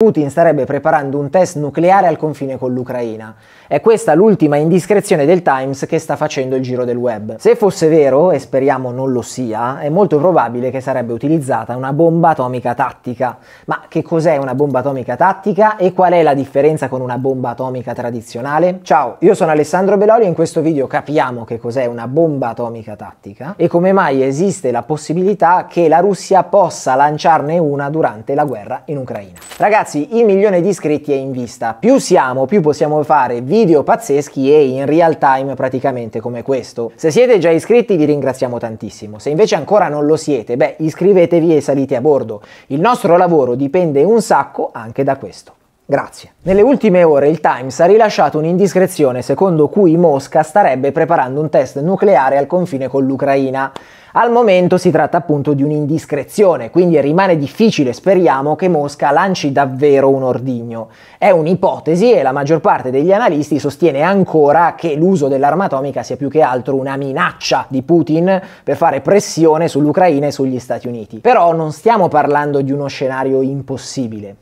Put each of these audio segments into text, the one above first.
Putin starebbe preparando un test nucleare al confine con l'Ucraina. È questa l'ultima indiscrezione del Times che sta facendo il giro del web. Se fosse vero, e speriamo non lo sia, è molto probabile che sarebbe utilizzata una bomba atomica tattica. Ma che cos'è una bomba atomica tattica e qual è la differenza con una bomba atomica tradizionale? Ciao, io sono Alessandro Belolio e in questo video capiamo che cos'è una bomba atomica tattica e come mai esiste la possibilità che la Russia possa lanciarne una durante la guerra in Ucraina. Ragazzi, Ragazzi, il milione di iscritti è in vista. Più siamo, più possiamo fare video pazzeschi e in real time praticamente come questo. Se siete già iscritti vi ringraziamo tantissimo. Se invece ancora non lo siete, beh, iscrivetevi e salite a bordo. Il nostro lavoro dipende un sacco anche da questo. Grazie. Nelle ultime ore il Times ha rilasciato un'indiscrezione secondo cui Mosca starebbe preparando un test nucleare al confine con l'Ucraina. Al momento si tratta appunto di un'indiscrezione, quindi rimane difficile, speriamo, che Mosca lanci davvero un ordigno. È un'ipotesi e la maggior parte degli analisti sostiene ancora che l'uso dell'arma atomica sia più che altro una minaccia di Putin per fare pressione sull'Ucraina e sugli Stati Uniti. Però non stiamo parlando di uno scenario impossibile.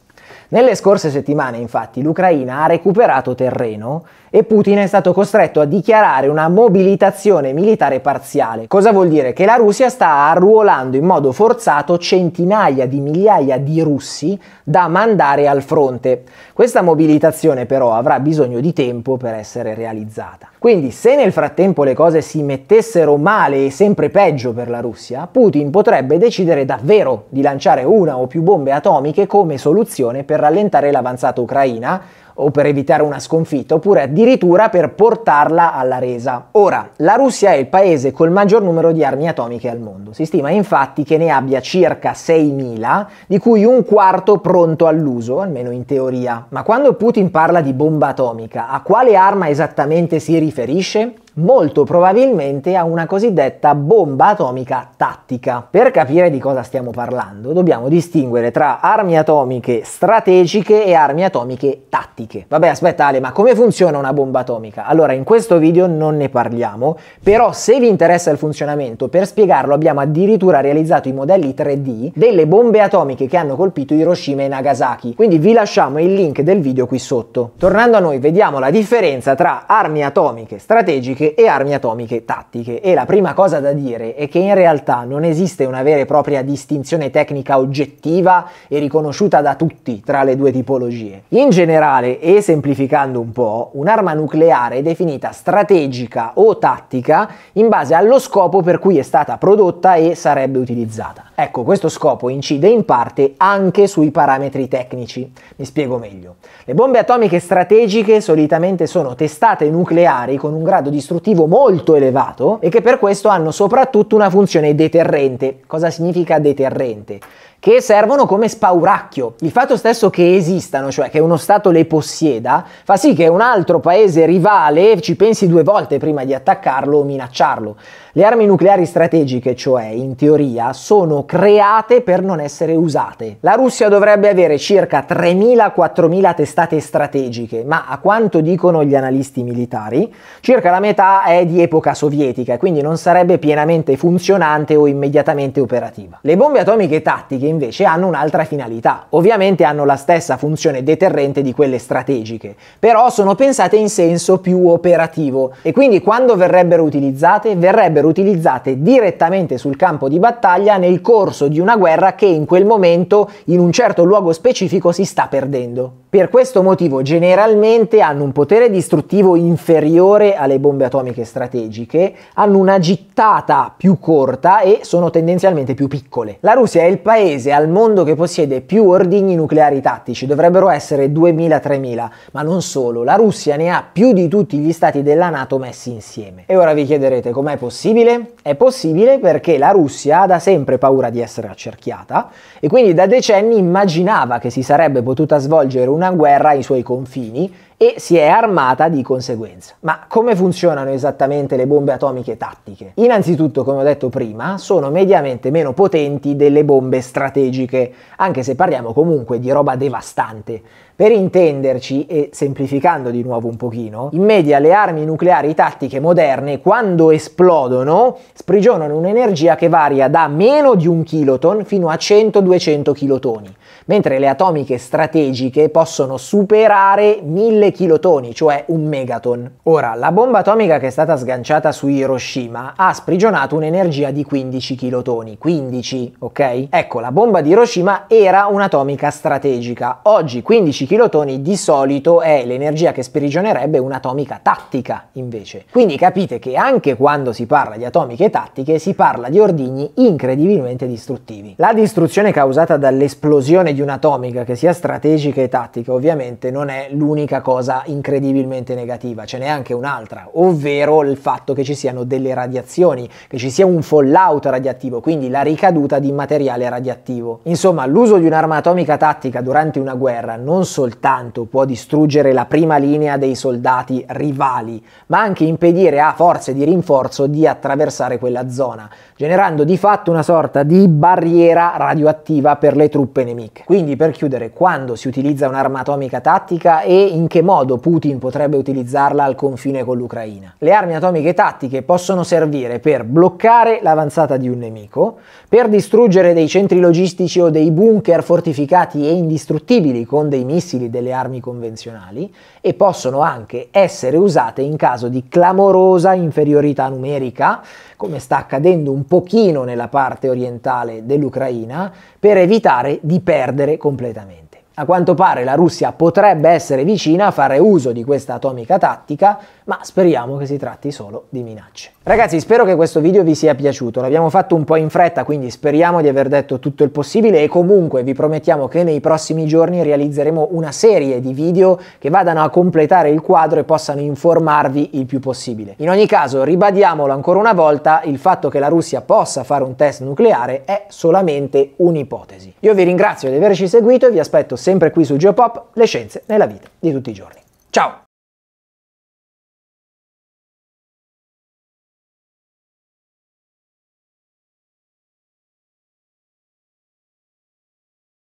Nelle scorse settimane, infatti, l'Ucraina ha recuperato terreno e Putin è stato costretto a dichiarare una mobilitazione militare parziale. Cosa vuol dire? Che la Russia sta arruolando in modo forzato centinaia di migliaia di russi da mandare al fronte. Questa mobilitazione però avrà bisogno di tempo per essere realizzata. Quindi se nel frattempo le cose si mettessero male e sempre peggio per la Russia, Putin potrebbe decidere davvero di lanciare una o più bombe atomiche come soluzione per rallentare l'avanzata ucraina o per evitare una sconfitta, oppure addirittura per portarla alla resa. Ora, la Russia è il paese col maggior numero di armi atomiche al mondo. Si stima infatti che ne abbia circa 6.000, di cui un quarto pronto all'uso, almeno in teoria. Ma quando Putin parla di bomba atomica, a quale arma esattamente si riferisce? molto probabilmente a una cosiddetta bomba atomica tattica. Per capire di cosa stiamo parlando dobbiamo distinguere tra armi atomiche strategiche e armi atomiche tattiche. Vabbè aspetta Ale, ma come funziona una bomba atomica? Allora in questo video non ne parliamo, però se vi interessa il funzionamento, per spiegarlo abbiamo addirittura realizzato i modelli 3D delle bombe atomiche che hanno colpito Hiroshima e Nagasaki, quindi vi lasciamo il link del video qui sotto. Tornando a noi, vediamo la differenza tra armi atomiche strategiche tattiche e armi atomiche tattiche e la prima cosa da dire è che in realtà non esiste una vera e propria distinzione tecnica oggettiva e riconosciuta da tutti tra le due tipologie. In generale, e semplificando un po', un'arma nucleare è definita strategica o tattica in base allo scopo per cui è stata prodotta e sarebbe utilizzata. Ecco, questo scopo incide in parte anche sui parametri tecnici. Mi spiego meglio. Le bombe atomiche strategiche solitamente sono testate nucleari con un grado di istruzione distruttivo molto elevato e che per questo hanno soprattutto una funzione deterrente. Cosa significa deterrente? Che servono come spauracchio. Il fatto stesso che esistano, cioè che uno Stato le possieda, fa sì che un altro paese rivale ci pensi due volte prima di attaccarlo o minacciarlo. Le armi nucleari strategiche, cioè, in teoria, sono create per non essere usate. La Russia dovrebbe avere circa 3.000-4.000 testate strategiche, ma a quanto dicono gli analisti militari, circa la metà realtà è di epoca sovietica e quindi non sarebbe pienamente funzionante o immediatamente operativa. Le bombe atomiche tattiche invece hanno un'altra finalità, ovviamente hanno la stessa funzione deterrente di quelle strategiche, però sono pensate in senso più operativo e quindi quando verrebbero utilizzate verrebbero utilizzate direttamente sul campo di battaglia nel corso di una guerra che in quel momento in un certo luogo specifico si sta perdendo. Per questo motivo generalmente hanno un potere distruttivo inferiore alle bombe atomiche anatomiche strategiche hanno una gittata più corta e sono tendenzialmente più piccole. La Russia è il paese al mondo che possiede più ordigni nucleari tattici, dovrebbero essere 2000-3000, ma non solo, la Russia ne ha più di tutti gli stati della Nato messi insieme. E ora vi chiederete com'è possibile? È possibile perché la Russia ha da sempre paura di essere accerchiata e quindi da decenni immaginava che si sarebbe potuta svolgere una guerra ai suoi confini e si è armata di conseguenza. Ma come funzionano esattamente le bombe atomiche tattiche? Innanzitutto, come ho detto prima, sono mediamente meno potenti delle bombe strategiche, anche se parliamo comunque di roba devastante. Per intenderci, e semplificando di nuovo un pochino, in media le armi nucleari tattiche moderne, quando esplodono, sprigionano un'energia che varia da meno di un kiloton fino a 100-200 kilotoni, mentre le atomiche strategiche possono superare 1000 mille chilotoni, cioè un megaton. Ora, la bomba atomica che è stata sganciata su Hiroshima ha sprigionato un'energia di 15 chilotoni, 15, ok? Ecco, la bomba di Hiroshima era un'atomica strategica. Oggi 15 chilotoni di solito è l'energia che sprigionerebbe un'atomica tattica, invece. Quindi capite che anche quando si parla di atomiche tattiche si parla di ordigni incredibilmente distruttivi. La distruzione causata dall'esplosione di un'atomica, che sia strategica e tattica, ovviamente non è l'unica cosa cosa incredibilmente negativa, ce n'è anche un'altra, ovvero il fatto che ci siano delle radiazioni, che ci sia un fallout radioattivo, quindi la ricaduta di materiale radioattivo. Insomma, l'uso di un'arma atomica tattica durante una guerra non soltanto può distruggere la prima linea dei soldati rivali, ma anche impedire a forze di rinforzo di attraversare quella zona, generando di fatto una sorta di barriera radioattiva per le truppe nemiche. Quindi per chiudere, quando si utilizza un'arma atomica tattica e in che modo Putin potrebbe utilizzarla al confine con l'Ucraina. Le armi atomiche tattiche possono servire per bloccare l'avanzata di un nemico, per distruggere dei centri logistici o dei bunker fortificati e indistruttibili con dei missili delle armi convenzionali e possono anche essere usate in caso di clamorosa inferiorità numerica, come sta accadendo un pochino nella parte orientale dell'Ucraina, per evitare di perdere completamente. A quanto pare la Russia potrebbe essere vicina a fare uso di questa atomica tattica, ma speriamo che si tratti solo di minacce. Ragazzi, spero che questo video vi sia piaciuto, l'abbiamo fatto un po' in fretta, quindi speriamo di aver detto tutto il possibile e comunque vi promettiamo che nei prossimi giorni realizzeremo una serie di video che vadano a completare il quadro e possano informarvi il più possibile. In ogni caso, ribadiamolo ancora una volta, il fatto che la Russia possa fare un test nucleare è solamente un'ipotesi. Io vi ringrazio di averci seguito e vi aspetto sempre qui su Geopop, le scienze nella vita di tutti i giorni. Ciao!